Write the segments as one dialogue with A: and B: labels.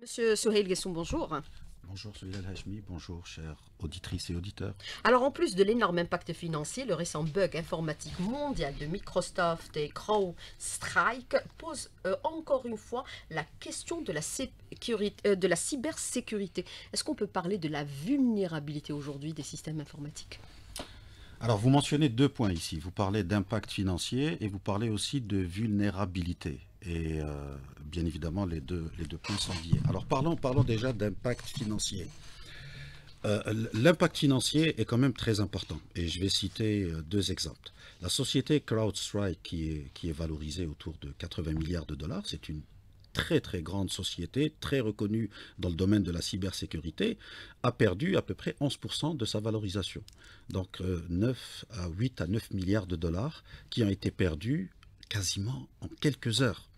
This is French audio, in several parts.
A: Monsieur Souhail Guesson, bonjour.
B: Bonjour Souhail Hachmi, bonjour chers auditrices et auditeurs.
A: Alors en plus de l'énorme impact financier, le récent bug informatique mondial de Microsoft et Strike, pose euh, encore une fois la question de la, euh, de la cybersécurité. Est-ce qu'on peut parler de la vulnérabilité aujourd'hui des systèmes informatiques
B: alors vous mentionnez deux points ici, vous parlez d'impact financier et vous parlez aussi de vulnérabilité. Et euh, bien évidemment, les deux, les deux points sont liés. Alors parlons, parlons déjà d'impact financier. Euh, l'impact financier est quand même très important et je vais citer euh, deux exemples. La société CrowdStrike qui est, qui est valorisée autour de 80 milliards de dollars, c'est une très très grande société, très reconnue dans le domaine de la cybersécurité, a perdu à peu près 11% de sa valorisation. Donc 9 à 8 à 9 milliards de dollars qui ont été perdus quasiment en quelques heures.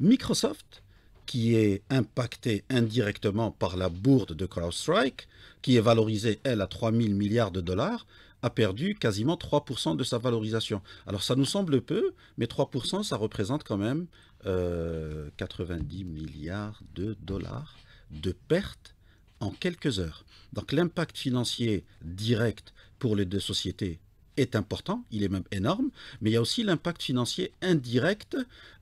B: Microsoft, qui est impactée indirectement par la bourde de CrowdStrike, qui est valorisée, elle, à 3 000 milliards de dollars, a perdu quasiment 3% de sa valorisation. Alors ça nous semble peu, mais 3%, ça représente quand même 90 euh, milliards de dollars de pertes en quelques heures. Donc l'impact financier direct pour les deux sociétés est important, il est même énorme, mais il y a aussi l'impact financier indirect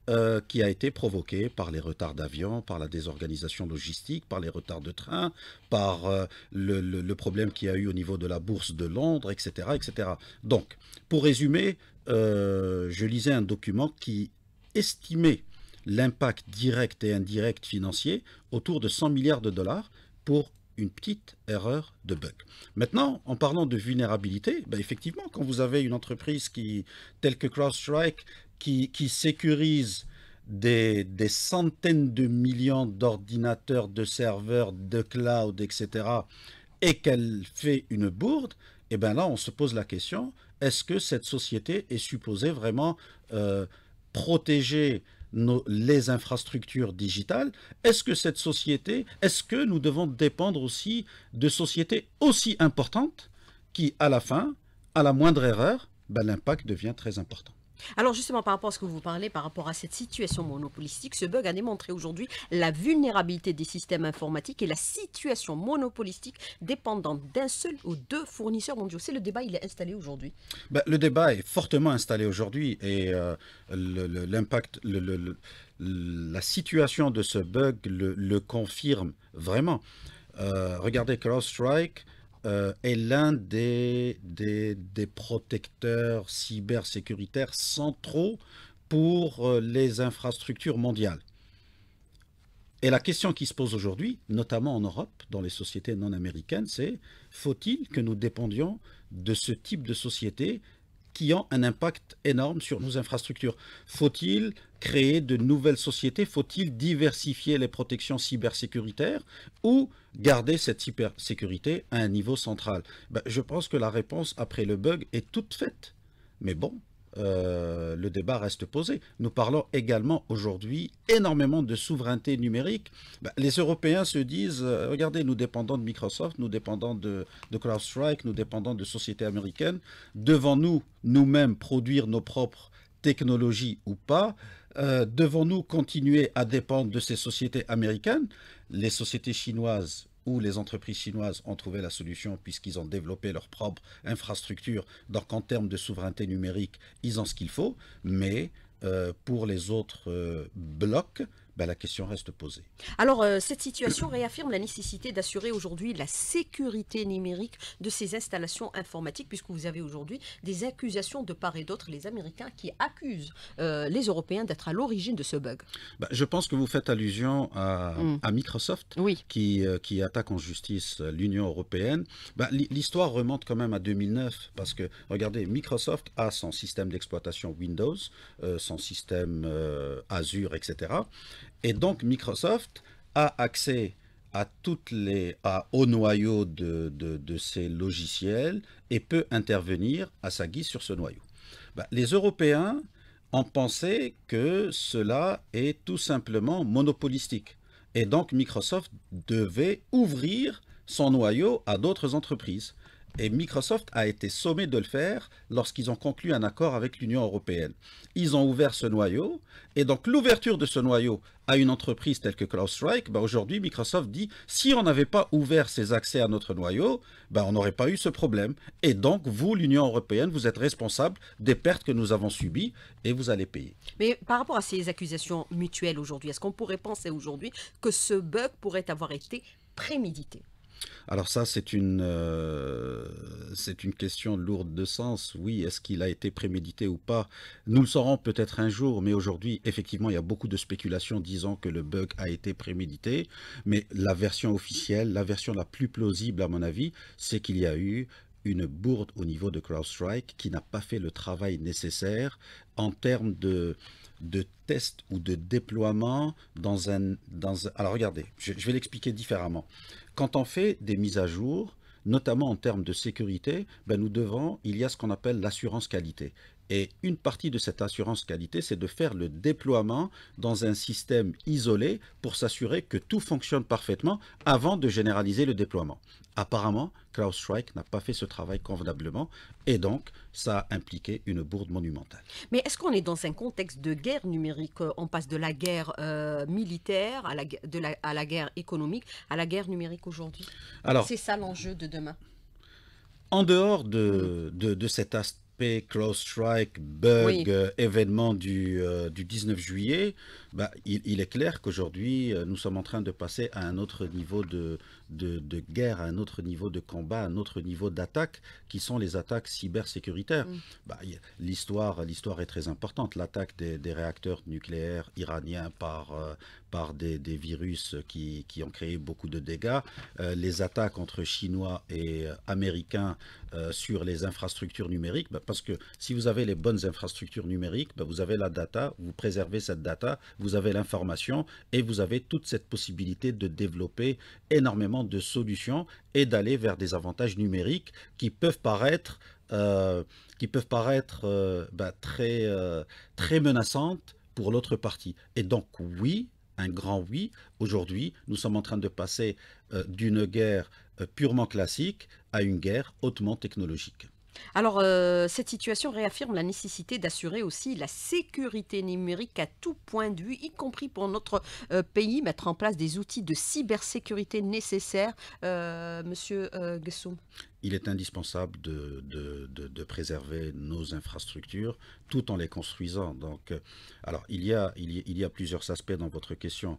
B: euh, qui a été provoqué par les retards d'avion, par la désorganisation logistique, par les retards de train, par euh, le, problème qu'il y a eu au niveau de la bourse de Londres, etc. etc. Donc, pour résumer, euh, je lisais un document qui estimait l'impact direct et indirect financier autour de 100 milliards de dollars pour une petite erreur de bug. Maintenant, en parlant de vulnérabilité, ben, effectivement, quand vous avez une entreprise qui, telle que CrowdStrike qui, qui sécurise des, centaines de millions d'ordinateurs, de serveurs, de cloud, etc., et qu'elle fait une bourde, et eh bien là, on se pose la question, est-ce que cette société est supposée vraiment euh, protéger les infrastructures digitales, est-ce que cette société, est-ce que nous devons dépendre aussi de sociétés aussi importantes qui, à la fin, à la moindre erreur, ben, l'impact devient très important
A: alors justement, par rapport à ce que vous parlez, par rapport à cette situation monopolistique, ce bug a démontré aujourd'hui la vulnérabilité des systèmes informatiques et la situation monopolistique dépendante d'un seul ou deux fournisseurs mondiaux. C'est le débat, il est installé aujourd'hui.
B: Bah, le débat est fortement installé aujourd'hui et euh, l'impact, la situation de ce bug le, confirme vraiment. Euh, regardez CrowdStrike, euh, est l'un des, des, protecteurs cybersécuritaires centraux pour euh, les infrastructures mondiales. Et la question qui se pose aujourd'hui, notamment en Europe, dans les sociétés non américaines, c'est faut-il que nous dépendions de ce type de société qui ont un impact énorme sur nos infrastructures. Faut-il créer de nouvelles sociétés Faut-il diversifier les protections cybersécuritaires ou garder cette cybersécurité à un niveau central ben, Je pense que la réponse après le bug est toute faite. Mais bon, euh, le débat reste posé. Nous parlons également aujourd'hui énormément de souveraineté numérique. Bah, les Européens se disent, euh, regardez, nous dépendons de Microsoft, nous dépendons de, de CrowdStrike, nous dépendons de sociétés américaines. Devons-nous nous-mêmes produire nos propres technologies ou pas euh, Devons-nous continuer à dépendre de ces sociétés américaines Les sociétés chinoises où les entreprises chinoises ont trouvé la solution puisqu'ils ont développé leur propre infrastructure. Donc en termes de souveraineté numérique, ils ont ce qu'il faut, mais euh, pour les autres euh, blocs, bah, la question reste posée.
A: Alors, euh, cette situation réaffirme la nécessité d'assurer aujourd'hui la sécurité numérique de ces installations informatiques, puisque vous avez aujourd'hui des accusations de part et d'autre, les Américains qui accusent euh, les Européens d'être à l'origine de ce bug.
B: Bah, je pense que vous faites allusion à, mm. Microsoft, euh, qui, attaque en justice l'Union européenne. Bah, l'histoire remonte quand même à 2009, parce que, regardez, Microsoft a son système d'exploitation Windows, son système Azure, etc. Et donc Microsoft a accès à toutes les, à, au noyau de, de, ces logiciels et peut intervenir à sa guise sur ce noyau. Bah, les Européens ont pensé que cela est tout simplement monopolistique. Et donc Microsoft devait ouvrir son noyau à d'autres entreprises. Et Microsoft a été sommé de le faire lorsqu'ils ont conclu un accord avec l'Union européenne. Ils ont ouvert ce noyau, et donc l'ouverture de ce noyau à une entreprise telle que CloudStrike, bah, aujourd'hui Microsoft dit si on n'avait pas ouvert ces accès à notre noyau, bah, on n'aurait pas eu ce problème. Et donc vous, l'Union européenne, vous êtes responsable des pertes que nous avons subies et vous allez payer.
A: Mais par rapport à ces accusations mutuelles aujourd'hui, est-ce qu'on pourrait penser aujourd'hui que ce bug pourrait avoir été prémédité
B: alors ça, c'est une, euh, une question lourde de sens. Oui, est-ce qu'il a été prémédité ou pas Nous le saurons peut-être un jour, mais aujourd'hui, effectivement, il y a beaucoup de spéculations disant que le bug a été prémédité. Mais la version officielle, la version la plus plausible à mon avis, c'est qu'il y a eu une bourde au niveau de CrowdStrike qui n'a pas fait le travail nécessaire en termes de, de test ou de déploiement dans un... Dans alors regardez, je vais l'expliquer différemment quand on fait des mises à jour, notamment en termes de sécurité, ben nous devons, il y a ce qu'on appelle l'assurance qualité. Et une partie de cette assurance qualité, c'est de faire le déploiement dans un système isolé pour s'assurer que tout fonctionne parfaitement avant de généraliser le déploiement. Apparemment, CrowdStrike n'a pas fait ce travail convenablement et donc ça a impliqué une bourde monumentale.
A: Mais est-ce qu'on est dans un contexte de guerre numérique euh, On passe de la guerre euh, militaire à la, guerre économique à la guerre numérique aujourd'hui C'est ça l'enjeu de demain
B: en dehors de, de, de, cet, « Close strike »,« bug euh, événement du, euh, du, 19 juillet, bah, il, est clair qu'aujourd'hui, euh, nous sommes en train de passer à un autre niveau de, de, de, guerre, à un autre niveau de combat, à un autre niveau d'attaque, qui sont les attaques cybersécuritaires. Mm. Bah, L'histoire est très importante. L'attaque des, des, réacteurs nucléaires iraniens par, par des, virus qui, ont créé beaucoup de dégâts, euh, les attaques entre Chinois et euh, Américains euh, sur les infrastructures numériques, bah, parce que si vous avez les bonnes infrastructures numériques, bah, vous avez la data, vous préservez cette data, vous avez l'information et vous avez toute cette possibilité de développer énormément de solutions et d'aller vers des avantages numériques qui peuvent paraître... qui peuvent paraître bah, très, très menaçantes pour l'autre partie. Et donc oui, un grand oui. Aujourd'hui, nous sommes en train de passer euh, d'une guerre euh, purement classique à une guerre hautement technologique.
A: Alors, euh, cette situation réaffirme la nécessité d'assurer aussi la sécurité numérique à tout point de vue, y compris pour notre euh, pays, mettre en place des outils de cybersécurité nécessaires. Euh, monsieur Gessoum
B: il est indispensable de, préserver nos infrastructures tout en les construisant. Donc, alors, il y a, il y, il y a plusieurs aspects dans votre question.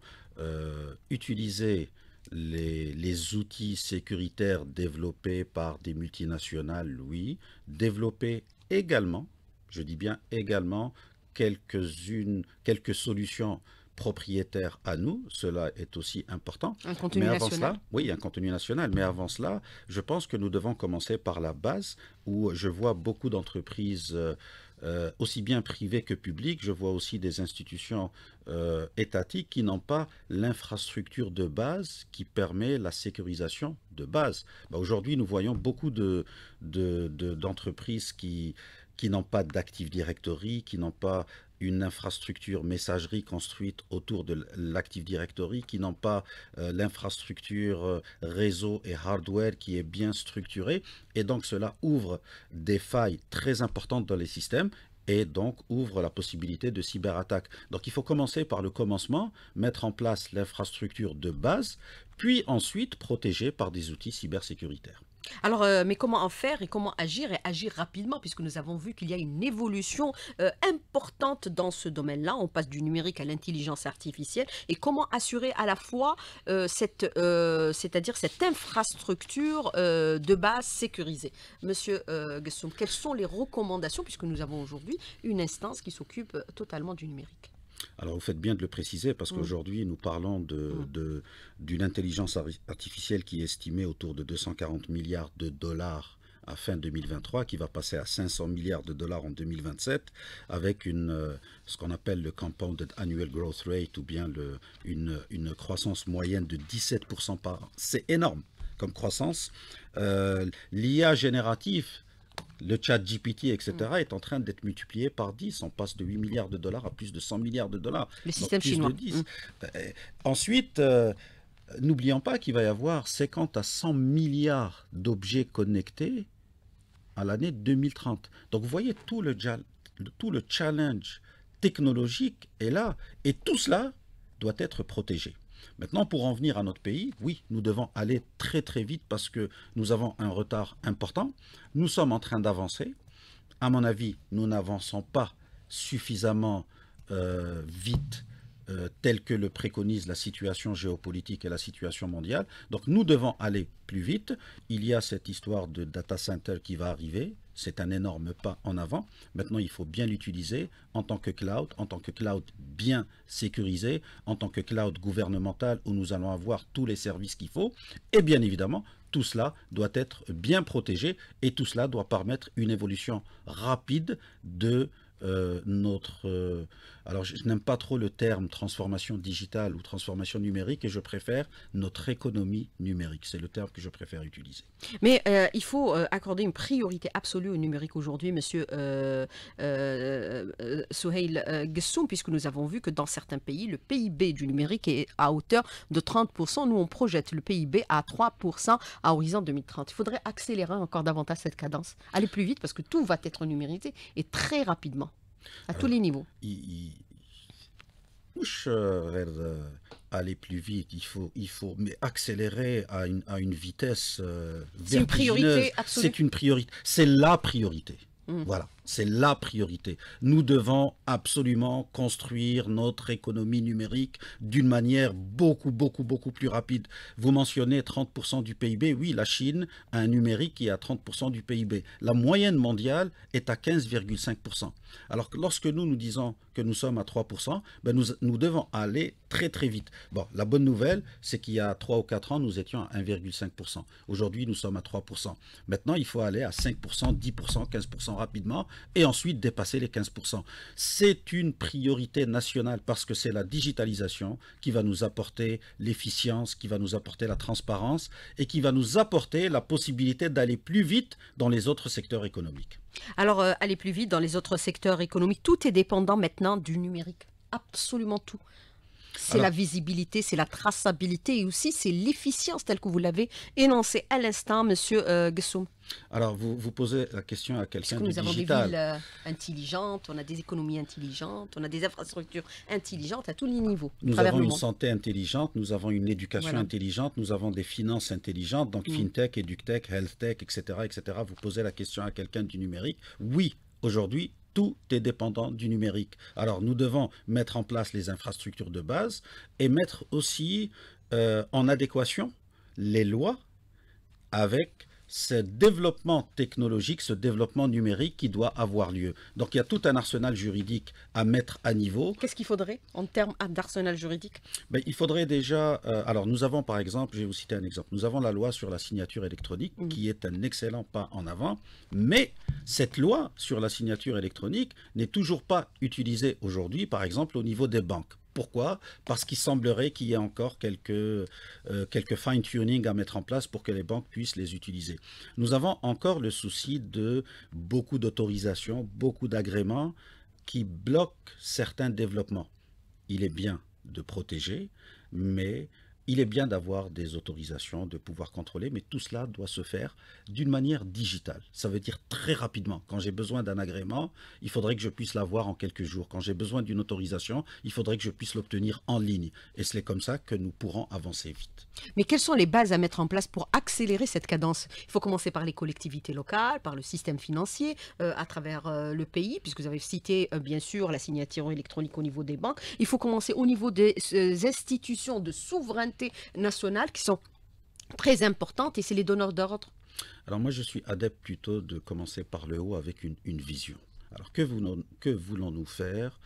B: utiliser les, outils sécuritaires développés par des multinationales, oui, développer également, je dis bien également, quelques-unes, quelques solutions propriétaires à nous, cela est aussi important. Un contenu mais avant national. oui, un contenu national. Mais avant cela, je pense que nous devons commencer par la base où je vois beaucoup d'entreprises euh, euh, aussi bien privées que publiques. Je vois aussi des institutions euh, étatiques qui n'ont pas l'infrastructure de base qui permet la sécurisation de base. Bah, aujourd'hui, nous voyons beaucoup d'entreprises de, de, qui, qui n'ont pas d'Active Directory, qui n'ont pas une infrastructure messagerie construite autour de l'Active Directory qui n'ont pas euh, l'infrastructure euh, réseau et hardware qui est bien structurée. Et donc cela ouvre des failles très importantes dans les systèmes et donc ouvre la possibilité de cyberattaque. Donc il faut commencer par le commencement, mettre en place l'infrastructure de base, puis ensuite protéger par des outils cybersécuritaires.
A: Alors, euh, mais comment en faire et comment agir et agir rapidement puisque nous avons vu qu'il y a une évolution euh, importante dans ce domaine-là. On passe du numérique à l'intelligence artificielle et comment assurer à la fois euh, cette, c'est-à-dire cette infrastructure de base sécurisée. Monsieur Gesson, quelles sont les recommandations puisque nous avons aujourd'hui une instance qui s'occupe totalement du numérique
B: alors vous faites bien de le préciser parce mm. qu'aujourd'hui nous parlons d'une mm. de, d'une intelligence artificielle qui est estimée autour de 240 milliards de dollars à fin 2023, qui va passer à 500 milliards de dollars en 2027, avec une, euh, ce qu'on appelle le Compounded Annual Growth Rate, ou bien le, une, une croissance moyenne de 17% par an. C'est énorme comme croissance. Euh, L'IA générative, le chat GPT, etc., mm. est en train d'être multiplié par 10. On passe de 8 milliards de dollars à plus de 100 milliards de dollars. Le système chinois. Mm. Euh, ensuite, euh, n'oublions pas qu'il va y avoir 50 à 100 milliards d'objets connectés à l'année 2030. Donc vous voyez tout le, tout le challenge technologique est là et tout cela doit être protégé. Maintenant, pour en venir à notre pays, oui, nous devons aller très très vite parce que nous avons un retard important. Nous sommes en train d'avancer. À mon avis, nous n'avançons pas suffisamment euh, vite euh, tel que le préconise la situation géopolitique et la situation mondiale. Donc nous devons aller plus vite. Il y a cette histoire de data center qui va arriver c'est un énorme pas en avant. Maintenant, il faut bien l'utiliser en tant que cloud, en tant que cloud bien sécurisé, en tant que cloud gouvernemental où nous allons avoir tous les services qu'il faut. Et bien évidemment, tout cela doit être bien protégé et tout cela doit permettre une évolution rapide de euh, notre... Euh, alors je, n'aime pas trop le terme transformation digitale ou transformation numérique et je préfère notre économie numérique. C'est le terme que je préfère utiliser.
A: Mais euh, il faut accorder une priorité absolue au numérique aujourd'hui, Monsieur Souheil Gessoum, puisque nous avons vu que dans certains pays, le PIB du numérique est à hauteur de 30%. Nous, on projette le PIB à 3% à horizon 2030. Il faudrait accélérer encore davantage cette cadence, aller plus vite parce que tout va être numérisé et très rapidement. À tous euh, les niveaux.
B: Il, il euh, euh, aller plus vite. Il faut, il faut mais accélérer à une, à une vitesse C'est une priorité C'est la priorité. Mm. Voilà. C'est la priorité. Nous devons absolument construire notre économie numérique d'une manière beaucoup, beaucoup, beaucoup plus rapide. Vous mentionnez 30% du PIB. Oui, la Chine a un numérique qui est à 30% du PIB. La moyenne mondiale est à 15,5%. Alors que lorsque nous, nous disons que nous sommes à 3%, ben nous, nous devons aller très, très vite. Bon, la bonne nouvelle, c'est qu'il y a 3 ou 4 ans, nous étions à 1,5%. Aujourd'hui, nous sommes à 3%. Maintenant, il faut aller à 5%, 10%, 15% rapidement et ensuite dépasser les 15%. C'est une priorité nationale parce que c'est la digitalisation qui va nous apporter l'efficience, qui va nous apporter la transparence et qui va nous apporter la possibilité d'aller plus vite dans les autres secteurs économiques.
A: Alors, euh, aller plus vite dans les autres secteurs économiques, tout est dépendant maintenant du numérique. Absolument tout. C'est la visibilité, c'est la traçabilité et aussi c'est l'efficience telle que vous l'avez énoncée à l'instant, Monsieur euh,
B: Alors, vous, posez la question à quelqu'un que du nous avons des villes
A: euh, intelligentes, on a des économies intelligentes, on a des infrastructures intelligentes à tous les niveaux. Nous avons une
B: santé intelligente, nous avons une éducation intelligente, nous avons des finances intelligentes, donc mm. fintech, EducTech, healthtech, etc., etc. Vous posez la question à quelqu'un du numérique. Oui, aujourd'hui, tout est dépendant du numérique. Alors nous devons mettre en place les infrastructures de base et mettre aussi euh, en adéquation les lois avec ce développement technologique, ce développement numérique qui doit avoir lieu. Donc il y a tout un arsenal juridique à mettre à niveau. Qu'est-ce qu'il faudrait en termes d'arsenal juridique ben, Il faudrait déjà... Euh, alors nous avons par exemple, je vais vous citer un exemple, nous avons la loi sur la signature électronique mm. qui est un excellent pas en avant, mais cette loi sur la signature électronique n'est toujours pas utilisée aujourd'hui, par exemple au niveau des banques. Pourquoi Parce qu'il semblerait qu'il y ait encore quelques, euh, quelques fine-tuning à mettre en place pour que les banques puissent les utiliser. Nous avons encore le souci de beaucoup d'autorisations, beaucoup d'agréments qui bloquent certains développements. Il est bien de protéger, mais il est bien d'avoir des autorisations, de pouvoir contrôler, mais tout cela doit se faire d'une manière digitale. Ça veut dire très rapidement. Quand j'ai besoin d'un agrément, il faudrait que je puisse l'avoir en quelques jours. Quand j'ai besoin d'une autorisation, il faudrait que je puisse l'obtenir en ligne. Et c'est comme ça que nous pourrons avancer vite.
A: Mais quelles sont les bases à mettre en place pour accélérer cette cadence Il faut commencer par les collectivités locales, par le système financier, euh, à travers euh, le pays, puisque vous avez cité euh, bien sûr la signature électronique au niveau des banques. Il faut commencer au niveau des institutions de souveraineté nationales qui sont très importantes et c'est les donneurs d'ordre.
B: Alors moi, je suis adepte plutôt de commencer par le haut avec une, vision. Alors que voulons-nous faire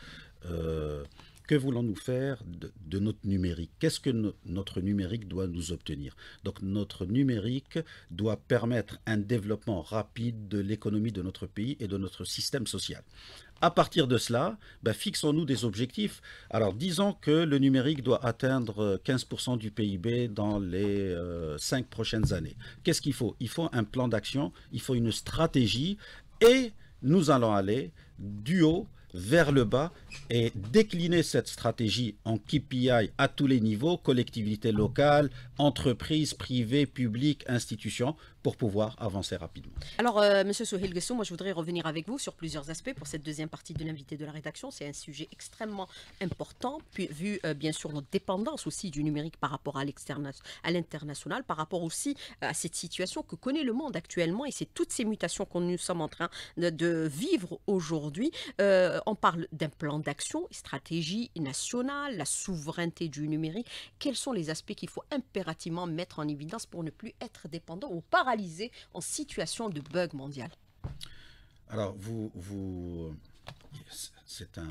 B: euh, que voulons-nous faire de, notre numérique Qu'est-ce que notre numérique doit nous obtenir Donc notre numérique doit permettre un développement rapide de l'économie de notre pays et de notre système social à partir de cela, ben, fixons-nous des objectifs. Alors, disons que le numérique doit atteindre 15% euh, du PIB dans les euh, cinq prochaines années. Qu'est-ce qu'il faut Il faut un plan d'action, il faut une stratégie, et nous allons aller du haut vers le bas et décliner cette stratégie en KPI à tous les niveaux, collectivités locales, entreprises, privées, publiques, institutions, pour pouvoir avancer rapidement.
A: Alors, M. Euh, Monsieur Souhel moi je voudrais revenir avec vous sur plusieurs aspects pour cette deuxième partie de l'invité de la rédaction. C'est un sujet extrêmement important, vu euh, bien sûr notre dépendance aussi du numérique par rapport à l'international, par rapport aussi euh, à cette situation que connaît le monde actuellement et c'est toutes ces mutations qu'on nous sommes en train de, vivre aujourd'hui. on parle d'un plan d'action, stratégie nationale, la souveraineté du numérique. Quels sont les aspects qu'il faut impérativement mettre en évidence pour ne plus être dépendant ou pas en situation de bug mondial
B: Alors, vous, vous... c'est un,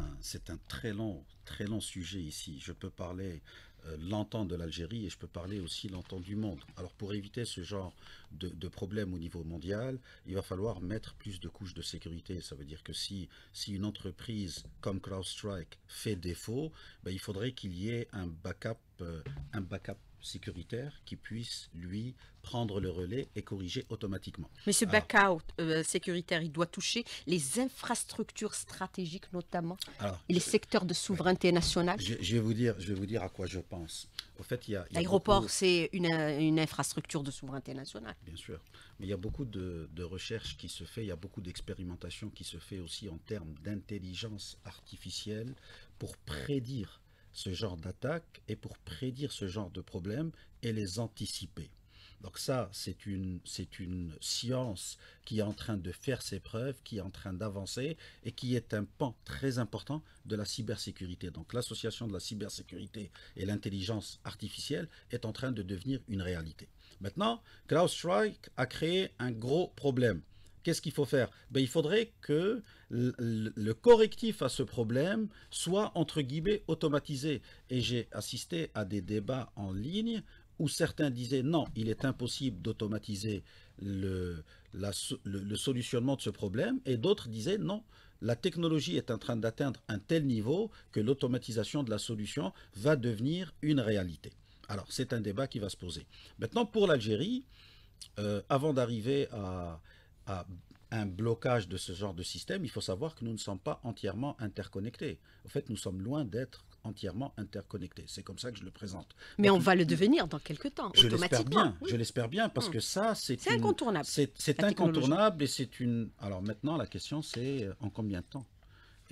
B: un très long, très long sujet ici. Je peux parler euh, l'entente de l'Algérie et je peux parler aussi l'entente du monde. Alors pour éviter ce genre de, de, problème au niveau mondial, il va falloir mettre plus de couches de sécurité. Ça veut dire que si, si une entreprise comme CrowdStrike fait défaut, ben, il faudrait qu'il y ait un backup, euh, un backup sécuritaire qui puisse, lui, prendre le relais et corriger automatiquement.
A: Mais ce back-out euh, sécuritaire, il doit toucher les infrastructures stratégiques notamment et les secteurs de souveraineté nationale je,
B: vais vous dire, je vais vous dire à quoi je pense. Au fait, il y a... L'aéroport,
A: c'est une, infrastructure de souveraineté nationale. Bien sûr.
B: Mais il y a beaucoup de, recherches qui se fait, il y a beaucoup d'expérimentation qui se fait aussi en termes d'intelligence artificielle pour prédire ce genre d'attaque et pour prédire ce genre de problèmes et les anticiper. Donc ça, c'est une, une, science qui est en train de faire ses preuves, qui est en train d'avancer et qui est un pan très important de la cybersécurité. Donc l'association de la cybersécurité et l'intelligence artificielle est en train de devenir une réalité. Maintenant, CrowdStrike a créé un gros problème qu'est-ce qu'il faut faire ben, Il faudrait que le correctif à ce problème soit, entre guillemets, automatisé. Et j'ai assisté à des débats en ligne où certains disaient non, il est impossible d'automatiser le, le, le, solutionnement de ce problème, et d'autres disaient non, la technologie est en train d'atteindre un tel niveau que l'automatisation de la solution va devenir une réalité. Alors c'est un débat qui va se poser. Maintenant pour l'Algérie, euh, avant d'arriver à, un blocage de ce genre de système, il faut savoir que nous ne sommes pas entièrement interconnectés. En fait, nous sommes loin d'être entièrement interconnectés. C'est comme ça que je le présente.
A: Mais on va le devenir dans quelques temps, je automatiquement. Bien, Je l'espère bien, parce hum. que ça, c'est incontournable. C'est incontournable
B: et c'est une... Alors maintenant, la question, c'est euh, en combien de temps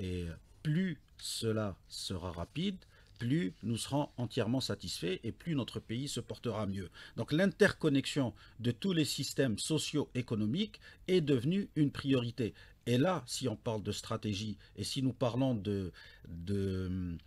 B: Et plus cela sera rapide, plus nous serons entièrement satisfaits et plus notre pays se portera mieux. Donc l'interconnexion de tous les systèmes socio-économiques est devenue une priorité. Et là, si on parle de stratégie et si nous parlons de, de,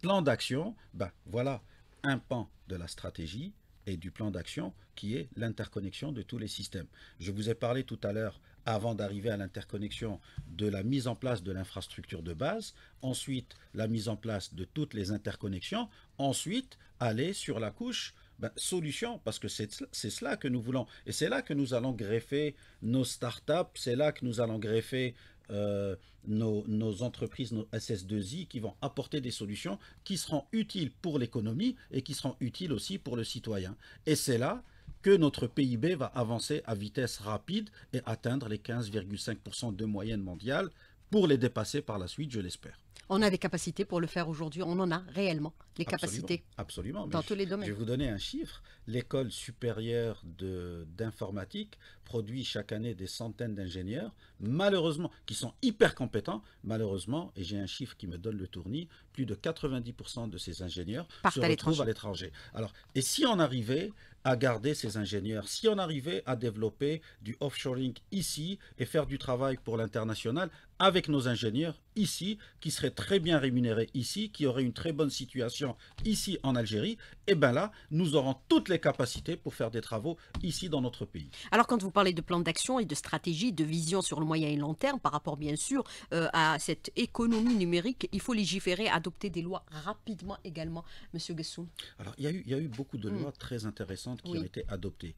B: plan d'action, ben voilà un pan de la stratégie et du plan d'action qui est l'interconnexion de tous les systèmes. Je vous ai parlé tout à l'heure avant d'arriver à l'interconnexion de la mise en place de l'infrastructure de base, ensuite la mise en place de toutes les interconnexions, ensuite aller sur la couche ben, solution, parce que c'est cela que nous voulons. Et c'est là que nous allons greffer nos startups, c'est là que nous allons greffer euh, nos, nos, entreprises, nos SS2I, qui vont apporter des solutions qui seront utiles pour l'économie et qui seront utiles aussi pour le citoyen. Et c'est là que notre PIB va avancer à vitesse rapide et atteindre les 15,5% de moyenne mondiale pour les dépasser par la suite, je l'espère.
A: On a des capacités pour le faire aujourd'hui, on en a réellement les capacités.
B: Absolument. Dans tous les domaines. Je vais vous donner un chiffre. L'école supérieure d'informatique produit chaque année des centaines d'ingénieurs, malheureusement, qui sont hyper compétents, malheureusement, et j'ai un chiffre qui me donne le tournis, plus de 90% de ces ingénieurs se retrouvent à l'étranger. Alors, et si on arrivait à garder ces ingénieurs. Si on arrivait à développer du offshoring ici et faire du travail pour l'international, avec nos ingénieurs ici, qui seraient très bien rémunérés ici, qui auraient une très bonne situation ici en Algérie, et eh bien là, nous aurons toutes les capacités pour faire des travaux ici dans notre pays.
A: Alors quand vous parlez de plan d'action et de stratégie, de vision sur le moyen et long terme par rapport bien sûr euh, à cette économie numérique, il faut légiférer, adopter des lois rapidement également, Monsieur Gessoum.
B: Alors il y, a eu, eu beaucoup de mm. lois très intéressantes qui ont été adoptées.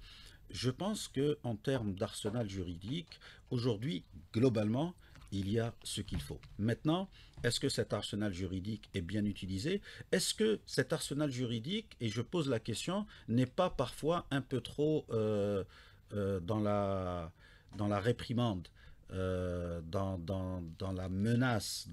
B: Je pense qu'en termes d'arsenal juridique, aujourd'hui, globalement, il y a ce qu'il faut. Maintenant, est-ce que cet arsenal juridique est bien utilisé Est-ce que cet arsenal juridique, et je pose la question, n'est pas parfois un peu trop euh, euh, dans, la, dans la réprimande euh, dans, dans, la menace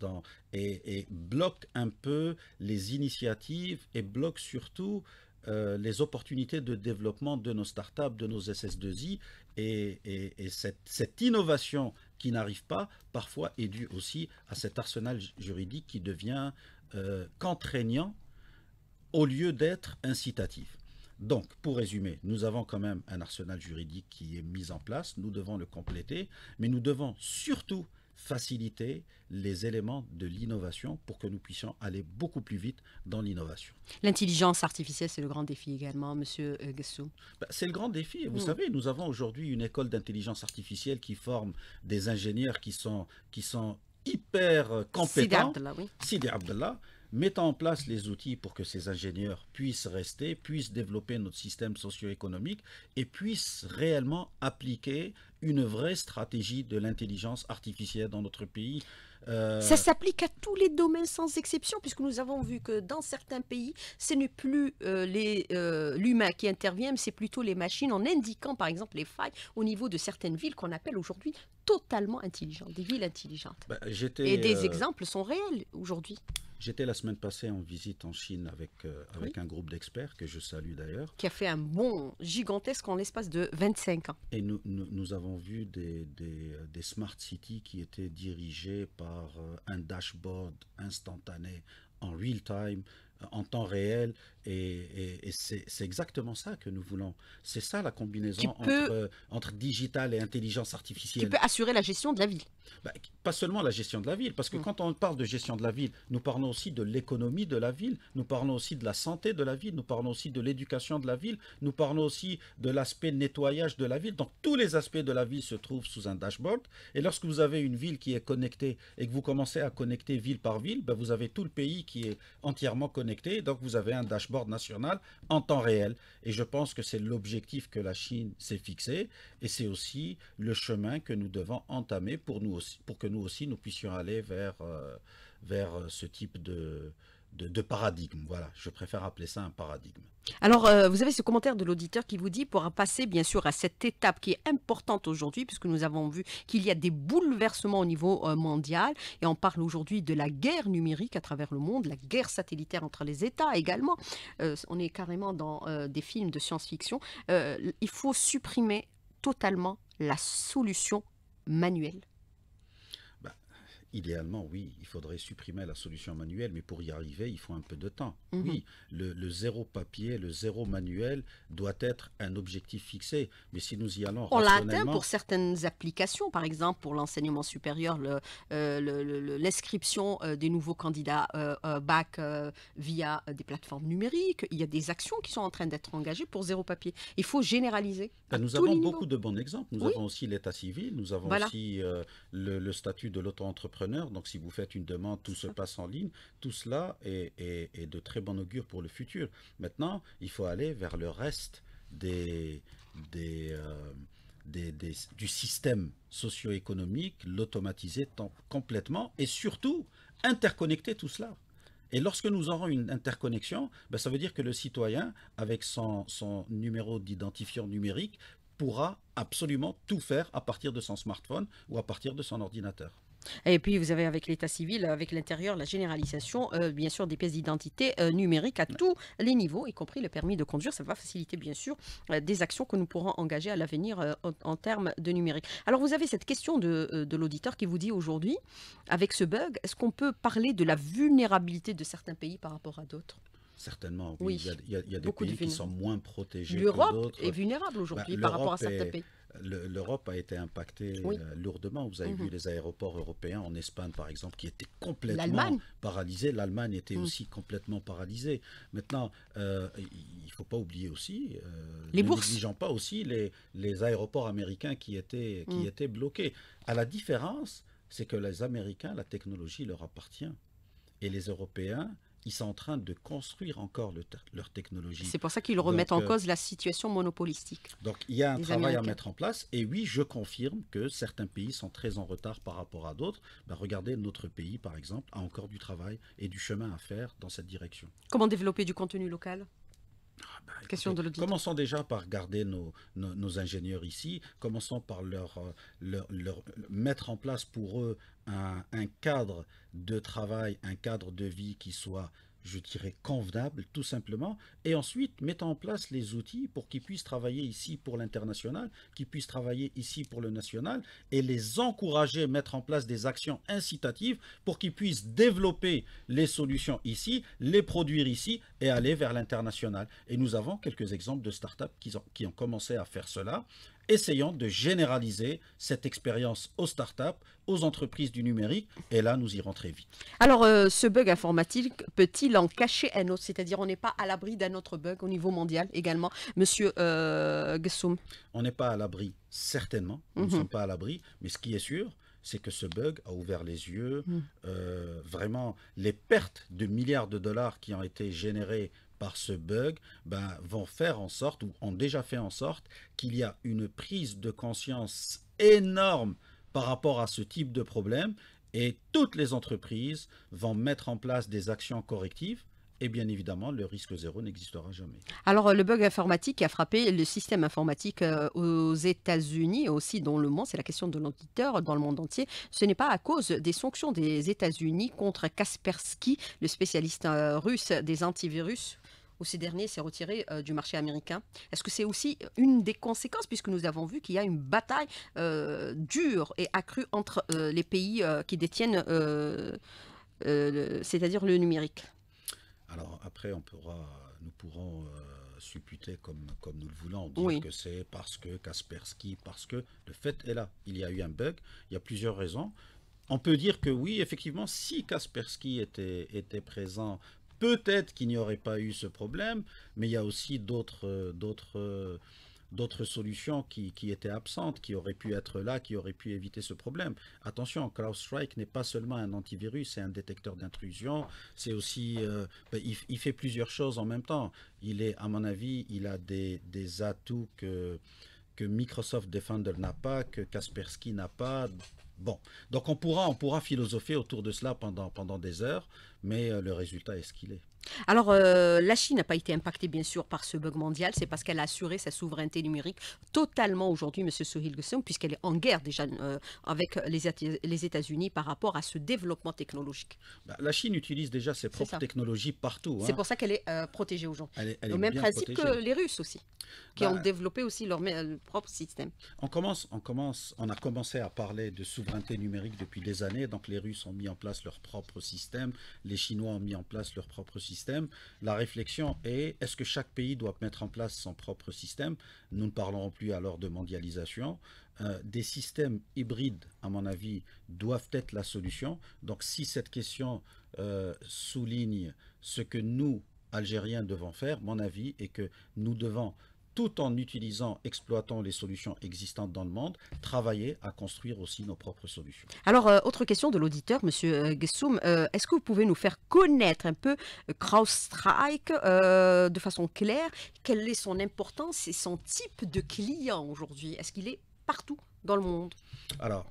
B: et, bloque un peu les initiatives et bloque surtout les opportunités de développement de nos startups, de nos SS2I et, cette, cette, innovation qui n'arrive pas, parfois est dû aussi à cet arsenal juridique qui devient contraignant euh, au lieu d'être incitatif. Donc, pour résumer, nous avons quand même un arsenal juridique qui est mis en place, nous devons le compléter, mais nous devons surtout faciliter les éléments de l'innovation pour que nous puissions aller beaucoup plus vite dans l'innovation.
A: L'intelligence artificielle, c'est le grand défi également, Monsieur euh, Gassou.
B: Bah, c'est le grand défi. Vous mm. savez, nous avons aujourd'hui une école d'intelligence artificielle qui forme des ingénieurs qui sont, qui sont hyper euh, compétents. Sidi Abdallah, oui. Abdallah mettant en place les outils pour que ces ingénieurs puissent rester, puissent développer notre système socio-économique et puissent réellement appliquer une vraie stratégie de l'intelligence artificielle dans notre pays. Euh, Ça
A: s'applique à tous les domaines sans exception, puisque nous avons vu que dans certains pays, ce n'est plus euh, euh, l'humain qui intervient, mais c'est plutôt les machines, en indiquant par exemple les failles au niveau de certaines villes qu'on appelle aujourd'hui totalement intelligentes, des villes intelligentes.
B: Bah, et des euh, exemples
A: sont réels aujourd'hui.
B: J'étais la semaine passée en visite en Chine avec, euh, avec un groupe d'experts que je salue d'ailleurs. Qui a fait un bond
A: gigantesque en l'espace de
B: 25 ans. Et nous, nous, avons vu des, des, euh, des, smart cities qui étaient dirigées par un dashboard instantané en real time en temps réel. Et, c'est exactement ça que nous voulons. C'est ça la combinaison euh, entre, digital et intelligence artificielle. Qui peut assurer la gestion de la ville. Bah, pas seulement la gestion de la ville, parce que mm. quand on parle de gestion de la ville, nous parlons aussi de l'économie de la ville, nous parlons aussi de la santé de la ville, nous parlons aussi de l'éducation de la ville, nous parlons aussi de l'aspect nettoyage de la ville. Donc tous les aspects de la ville se trouvent sous un dashboard. Et lorsque vous avez une ville qui est connectée et que vous commencez à connecter ville par ville, bah, vous avez tout le pays qui est entièrement connecté donc, vous avez un dashboard national en temps réel. Et je pense que c'est l'objectif que la Chine s'est fixé. Et c'est aussi le chemin que nous devons entamer pour, nous aussi, pour que nous aussi, nous puissions aller vers, euh, vers ce type de, de, paradigme. Voilà, je préfère appeler ça un paradigme.
A: Alors, euh, vous avez ce commentaire de l'auditeur qui vous dit, pour passer bien sûr à cette étape qui est importante aujourd'hui, puisque nous avons vu qu'il y a des bouleversements au niveau euh, mondial, et on parle aujourd'hui de la guerre numérique à travers le monde, la guerre satellitaire entre les États également. Euh, on est carrément dans des films de science-fiction. il faut supprimer totalement la solution manuelle
B: Idéalement, oui, il faudrait supprimer la solution manuelle, mais pour y arriver, il faut un peu de temps. Mhm. Oui, le, zéro papier, le zéro manuel doit être un objectif fixé, mais si nous y allons... On l'a atteint pour
A: certaines applications, par exemple pour l'enseignement supérieur, euh, l'inscription euh, des nouveaux candidats euh, bac via des plateformes numériques, il y a des actions qui sont en train d'être engagées pour zéro papier. Il faut généraliser. Bah, nous avons beaucoup de
B: bons exemples. Nous avons aussi l'état civil, nous avons aussi euh, le, statut de l'auto-entrepreneur. Donc, si vous faites une demande, tout se passe en ligne. Tout cela est, de très bon augure pour le futur. Maintenant, il faut aller vers le reste des, euh, du système socio-économique, l'automatiser complètement et surtout interconnecter tout cela. Et lorsque nous aurons une interconnexion, ben, ça veut dire que le citoyen, avec son numéro d'identifiant numérique, pourra absolument tout faire à partir de son smartphone ou à partir de son ordinateur.
A: Et puis, vous avez avec l'état civil, euh, avec l'intérieur, la généralisation, euh, bien sûr, des pièces d'identité euh, numériques à tous les niveaux, y compris le permis de conduire. Ça va faciliter, bien sûr, des actions que nous pourrons engager à l'avenir en, termes de numérique. Alors, vous avez cette question de, l'auditeur qui vous dit aujourd'hui, avec ce bug, est-ce qu'on peut parler de la vulnérabilité de certains pays par rapport à d'autres
B: Certainement. Oui. Il, y a, il y des Beaucoup pays de qui sont moins protégés. L'Europe est
A: vulnérable aujourd'hui bah, par rapport à certains pays
B: l'Europe a été impactée euh, lourdement. Vous avez mhm. vu les aéroports européens en Espagne, par exemple, qui étaient complètement paralysés. L'Allemagne était mhm. aussi complètement paralysée. Maintenant, euh, il ne faut pas oublier aussi, euh, les pas aussi les, les, aéroports américains qui étaient, qui mhm. étaient bloqués. À la différence, c'est que les Américains, la technologie leur appartient. Et les Européens, ils sont en train de construire encore leur technologie. C'est pour ça qu'ils remettent en euh, cause
A: la situation monopolistique. Donc il y a un travail à mettre
B: en place. Et oui, je confirme que certains pays sont très en retard par rapport à d'autres. Ben, regardez, notre pays, par exemple, a encore du travail et du chemin à faire dans cette direction.
A: Comment développer du contenu local
B: ah, commençons déjà par garder nos, ingénieurs ici, commençons par leur, euh, mettre en place pour eux un cadre de travail, un cadre de vie qui soit je dirais, convenable, tout simplement, et ensuite mettre en place les outils pour qu'ils puissent travailler ici pour l'international, qu'ils puissent travailler ici pour le national, et les encourager à mettre en place des actions incitatives pour qu'ils puissent développer les solutions ici, les produire ici, et aller vers l'international. Et nous avons quelques exemples de startups qui ont, qui ont commencé à faire cela, essayant de généraliser cette expérience aux startups, aux entreprises du numérique, et là, nous irons très vite.
A: Alors, euh, ce bug informatique peut-il en cacher un autre C'est-à-dire, on n'est pas à l'abri d'un autre bug au niveau mondial également. Monsieur
B: euh, On n'est pas à l'abri, certainement. Nous ne mhm. sommes pas à l'abri, mais ce qui est sûr, c'est que ce bug a ouvert les yeux. Mhm. Euh, vraiment, les pertes de milliards de dollars qui ont été générées par ce bug ben, vont faire en sorte, ou ont déjà fait en sorte, qu'il y a une prise de conscience énorme par rapport à ce type de problème et toutes les entreprises vont mettre en place des actions correctives et bien évidemment, le risque zéro n'existera jamais.
A: Alors, le bug informatique a frappé le système informatique euh, aux États-Unis, et aussi dans le monde, c'est la question de l'auditeur dans le monde entier. Ce n'est pas à cause des sanctions des États-Unis contre Kaspersky, le spécialiste euh, russe des antivirus où ces derniers s'est retiré euh, du marché américain. Est-ce que c'est aussi une des conséquences, puisque nous avons vu qu'il y a une bataille euh, dure et accrue entre euh, les pays qui détiennent, c'est-à-dire le numérique
B: Alors après, on pourra, nous pourrons supputer comme, comme nous le voulons, dire que c'est parce que Kaspersky, parce que le fait est là, il y a eu un bug, il y a plusieurs raisons. On peut dire que oui, effectivement, si Kaspersky était, était présent peut-être qu'il n'y aurait pas eu ce problème, mais il y a aussi d'autres, euh, euh, solutions qui, étaient absentes, qui auraient pu être là, qui auraient pu éviter ce problème. Attention, CrowdStrike n'est pas seulement un antivirus, c'est un détecteur d'intrusion, c'est aussi... Euh, ben, il, fait plusieurs choses en même temps. Il est, à mon avis, il a des, atouts que que Microsoft Defender n'a pas, que Kaspersky n'a pas, Bon, donc on pourra, on pourra philosopher autour de cela pendant, pendant des heures, mais euh, le résultat est ce qu'il est.
A: Alors, euh, la Chine n'a pas été impactée, bien sûr, par ce bug mondial. C'est parce qu'elle a assuré sa souveraineté numérique totalement aujourd'hui, M. Sohil-Gusson, puisqu'elle est en guerre déjà euh, avec les, États-Unis par rapport à ce développement technologique. Bah, la Chine utilise déjà ses propres technologies partout. Hein. C'est pour ça qu'elle est euh, protégée aujourd'hui. Au même principe que les Russes aussi, qui bah, ont développé aussi leur, propre système.
B: On, commence, on, commence, on a commencé à parler de souveraineté numérique depuis des années. Donc, les Russes ont mis en place leur propre système. Les Chinois ont mis en place leur propre système la réflexion est est-ce que chaque pays doit mettre en place son propre système Nous ne parlerons plus alors de mondialisation. Euh, des systèmes hybrides, à mon avis, doivent être la solution. Donc si cette question euh, souligne ce que nous, Algériens, devons faire, mon avis est que nous devons tout en utilisant, exploitant les solutions existantes dans le monde, travailler à construire aussi nos propres solutions.
A: Alors, euh, autre question de l'auditeur, Monsieur euh, Gessoum, euh, est-ce que vous pouvez nous faire connaître un peu CrowdStrike de façon claire Quelle est son importance et son type de client aujourd'hui Est-ce qu'il est partout dans le monde Alors,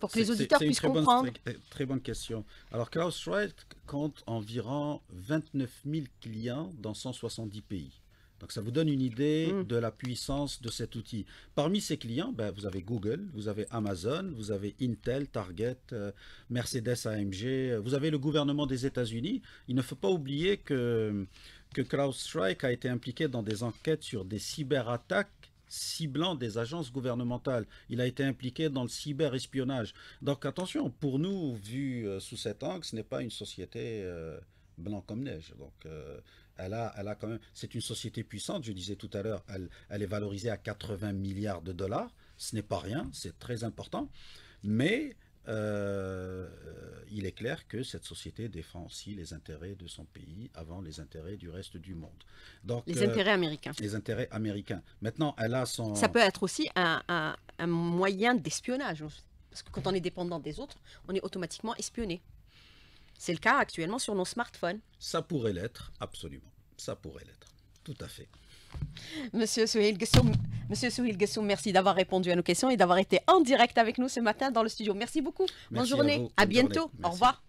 A: pour que les auditeurs puissent comprendre.
B: très, bonne question. Alors, CrowdStrike compte environ 29 000 clients dans 170 pays. Donc ça vous donne une idée mm. de la puissance de cet outil. Parmi ses clients, ben, vous avez Google, vous avez Amazon, vous avez Intel, Target, euh, Mercedes AMG, vous avez le gouvernement des États-Unis. Il ne faut pas oublier que, que CrowdStrike a été impliqué dans des enquêtes sur des cyberattaques ciblant des agences gouvernementales. Il a été impliqué dans le cyberespionnage. Donc attention, pour nous, vu euh, sous cet angle, ce n'est pas une société euh, blanc comme neige. Donc elle a, elle a quand même, c'est une société puissante, je disais tout à l'heure, elle, elle, est valorisée à 80 milliards de dollars, ce n'est pas rien, c'est très important, mais euh, il est clair que cette société défend aussi les intérêts de son pays avant les intérêts du reste du monde. Donc, les euh, intérêts américains. Les intérêts américains. Maintenant, elle a son... Ça peut
A: être aussi un, un, un moyen d'espionnage, parce que quand on est dépendant des autres, on est automatiquement espionné. C'est le cas actuellement sur nos smartphones.
B: Ça pourrait l'être, absolument. Ça pourrait l'être. Tout à fait.
A: Monsieur Souhil Gessoum, Monsieur merci d'avoir répondu à nos questions et d'avoir été en direct avec nous ce matin dans le studio. Merci beaucoup. Bonne journée. À, bientôt. Au revoir.